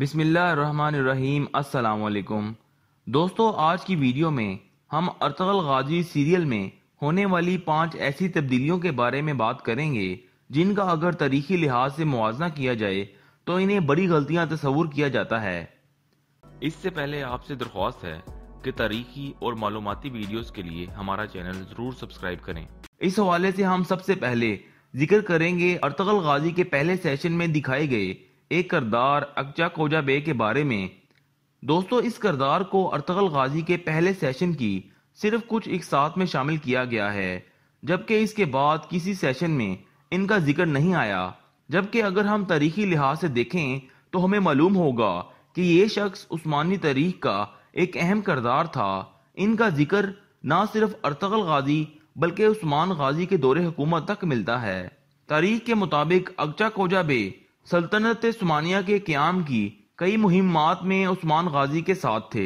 बिसमीम असलकुम दोस्तों आज की वीडियो में हम अर्तगल गाजी सीरियल में होने वाली पांच ऐसी तब्दीलियों के बारे में बात करेंगे जिनका अगर तारीखी लिहाज से मुआजना किया जाए तो इन्हें बड़ी गलतियां तस्वूर किया जाता है इससे पहले आपसे दरख्वास्त है कि तारीखी और मालूमती वीडियो के लिए हमारा चैनल जरूर सब्सक्राइब करें इस हवाले से हम सबसे पहले जिक्र करेंगे अर्तगल गाजी के पहले सेशन में दिखाए गए एक करदार अकजा बे के बारे में दोस्तों इस करदार को अरतगल गाजी के पहले सेशन की सिर्फ कुछ एक साथ में शामिल किया गया है जबकि इसके बाद किसी सेशन में इनका जिक्र नहीं आया जबकि अगर हम तारीखी लिहाज से देखें तो हमें मालूम होगा कि ये शख्स उस्मानी तारीख का एक अहम करदार था इनका जिक्र ना सिर्फ अरतगल गाजी बल्कि उस्मान गाजी के दौरे हुकूमत तक मिलता है तारीख के मुताबिक अगचा बे सल्तनत स्मानिया के क्याम की कई मुहिमात में उस्मान गाजी के साथ थे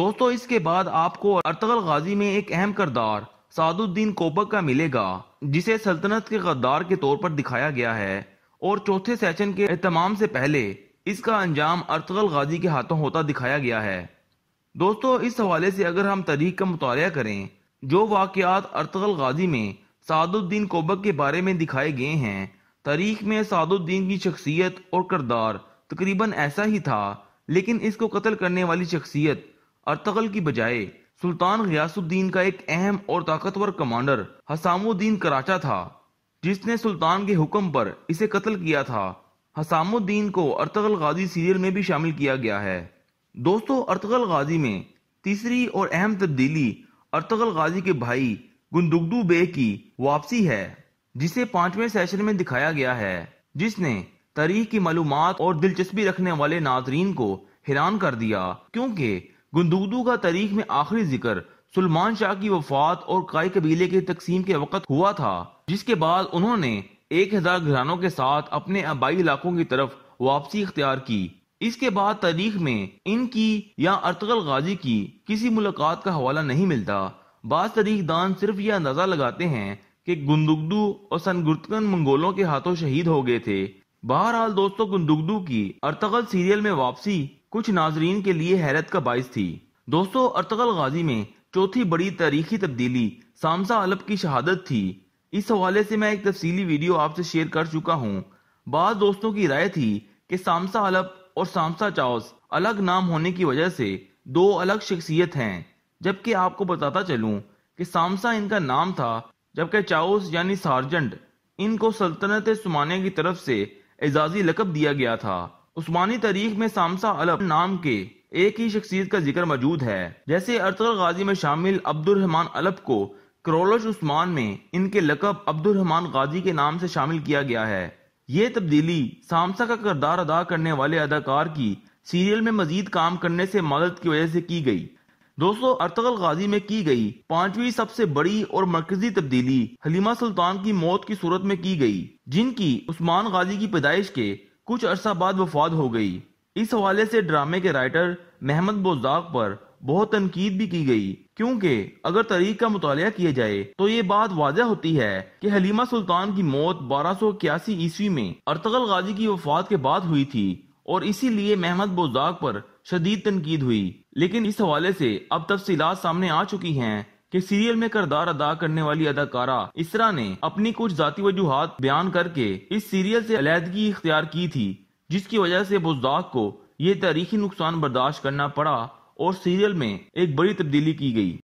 दोस्तों इसके बाद आपको अर्तगल गाजी में एक अहम करदार सादुद्दीन कोबक का मिलेगा जिसे सल्तनत के गद्दार के तौर पर दिखाया गया है और चौथे सेशन के अहतमाम से पहले इसका अंजाम अर्तगल गाजी के हाथों होता दिखाया गया है दोस्तों इस हवाले से अगर हम तरीक का मुताल करें जो वाकत अर्तगल गाजी में सादुद्दीन कोबक के बारे में दिखाए गए हैं तारीख में सादुद्दीन की शख्सियत और करदार तकरीबन ऐसा ही था लेकिन इसको कत्ल करने वाली शख्सियत अरतगल की बजाय सुल्तान गयासुद्दीन का एक अहम और ताकतवर कमांडर हसामुद्दीन कराचा था जिसने सुल्तान के हुक्म पर इसे कत्ल किया था हसामुद्दीन को अरतगल गाजी सीरियल में भी शामिल किया गया है दोस्तों अरतगल गाजी में तीसरी और अहम तब्दीली अरतगल गाजी के भाई गुंदुगडू बे की वापसी है जिसे पांचवें सेशन में दिखाया गया है जिसने तारीख की मालूम और दिलचस्पी रखने वाले नाजरीन को हैरान कर दिया क्योंकि गुंदूदू का तारीख में आखिरी जिक्र सलमान शाह की वफात और काई कबीले की तकसीम के वक्त हुआ था जिसके बाद उन्होंने एक हजार घरानों के साथ अपने आबाई इलाकों की तरफ वापसी इख्तियार की इसके बाद तारीख में इनकी या अर्तगल गाजी की किसी मुलाकात का हवाला नहीं मिलता बाद तारीख दान सिर्फ यह अंदाजा लगाते हैं कि गुंदुगदू और सनगुर्तकन मंगोलों के हाथों शहीद हो गए थे बहरहाल दोस्तों गुंदुगदू की अर्तगल सीरियल में वापसी कुछ नाजरीन के लिए हैरत का बायस थी दोस्तों अर्तगल गाजी में चौथी बड़ी तारीखी तब्दीली सामसा अलब की शहादत थी इस हवाले से मैं एक तफसीली वीडियो आपसे शेयर कर चुका हूँ बाद दोस्तों की राय थी कि सामसा अलब और सामसा चाउस अलग नाम होने की वजह से दो अलग शख्सियत हैं जबकि आपको बताता चलूं कि सामसा इनका नाम था जबकि चाउस यानी सार्जेंट इनको सल्तनत सुमानिया की तरफ से एजाजी लकब दिया गया था उस्मानी तारीख में सामसा अलब नाम के एक ही शख्सियत का जिक्र मौजूद है जैसे अर्तगल गाजी में शामिल अब्दुलरहमान अलब को करोलश उस्मान में इनके लकब अब्दुलरहमान गाजी के नाम से शामिल किया गया है ये तब्दीली सामसा का करदार अदा करने वाले अदाकार की सीरियल में मजीद काम करने से मदद की वजह से की गई दोस्तों अर्तगल गाजी में की गई पांचवी सबसे बड़ी और मरकजी तब्दीली हलीमा सुल्तान की मौत की सूरत में की गई जिनकी उस्मान गाजी की पैदाइश के कुछ अरसा बाद वफात हो गई इस हवाले से ड्रामे के राइटर महमद बोजाक पर बहुत तनकीद भी की गई क्योंकि अगर तारीख का मुताल किया जाए तो ये बात वाजह होती है कि हलीमा सुल्तान की मौत बारह सौ इक्यासी ईस्वी में अर्तगल गाजी की वफात के बाद हुई थी और इसीलिए महमद बोजाक पर शदीद तनकीद हुई लेकिन इस हवाले से अब तफसी सामने आ चुकी है कि सीरियल में करदार अदा करने वाली अदाकारा इसरा ने अपनी कुछ जाती वजूहत बयान करके इस सीरियल से अलीहदगी इख्तियार की थी जिसकी वजह से बुजदाक को ये तारीखी नुकसान बर्दाश्त करना पड़ा और सीरियल में एक बड़ी तब्दीली की गई